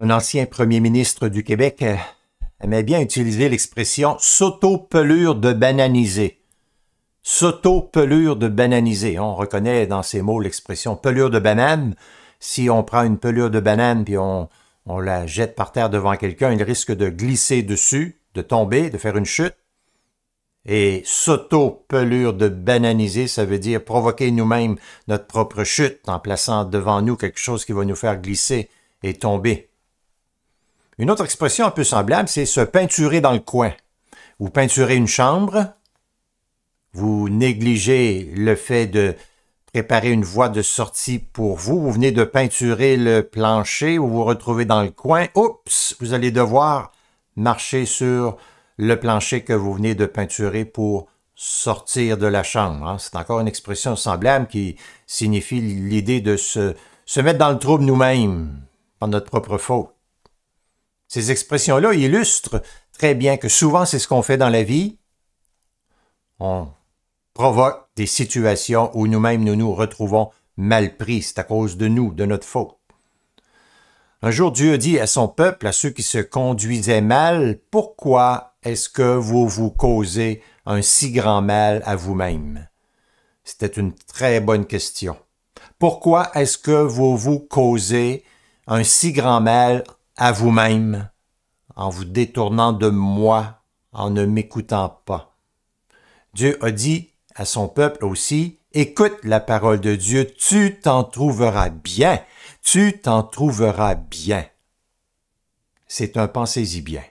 un ancien premier ministre du Québec, euh, aimait bien utiliser l'expression s'auto-pelure de bananiser. S'auto-pelure de bananiser. On reconnaît dans ces mots l'expression pelure de banane. Si on prend une pelure de banane puis on, on la jette par terre devant quelqu'un, il risque de glisser dessus, de tomber, de faire une chute. Et s'auto-pelure de bananiser, ça veut dire provoquer nous-mêmes notre propre chute en plaçant devant nous quelque chose qui va nous faire glisser et tomber. Une autre expression un peu semblable, c'est se peinturer dans le coin. Vous peinturez une chambre, vous négligez le fait de préparer une voie de sortie pour vous, vous venez de peinturer le plancher, vous vous retrouvez dans le coin, oups, vous allez devoir marcher sur le plancher que vous venez de peinturer pour sortir de la chambre. Hein. C'est encore une expression semblable qui signifie l'idée de se, se mettre dans le trouble nous-mêmes par notre propre faute. Ces expressions-là illustrent très bien que souvent c'est ce qu'on fait dans la vie. On provoque des situations où nous-mêmes nous nous retrouvons mal pris, c'est à cause de nous, de notre faute. Un jour Dieu dit à son peuple, à ceux qui se conduisaient mal, Pourquoi est-ce que vous vous causez un si grand mal à vous-même C'était une très bonne question. Pourquoi est-ce que vous vous causez un si grand mal à vous-même, en vous détournant de moi, en ne m'écoutant pas. Dieu a dit à son peuple aussi, écoute la parole de Dieu, tu t'en trouveras bien, tu t'en trouveras bien. C'est un pensez-y bien.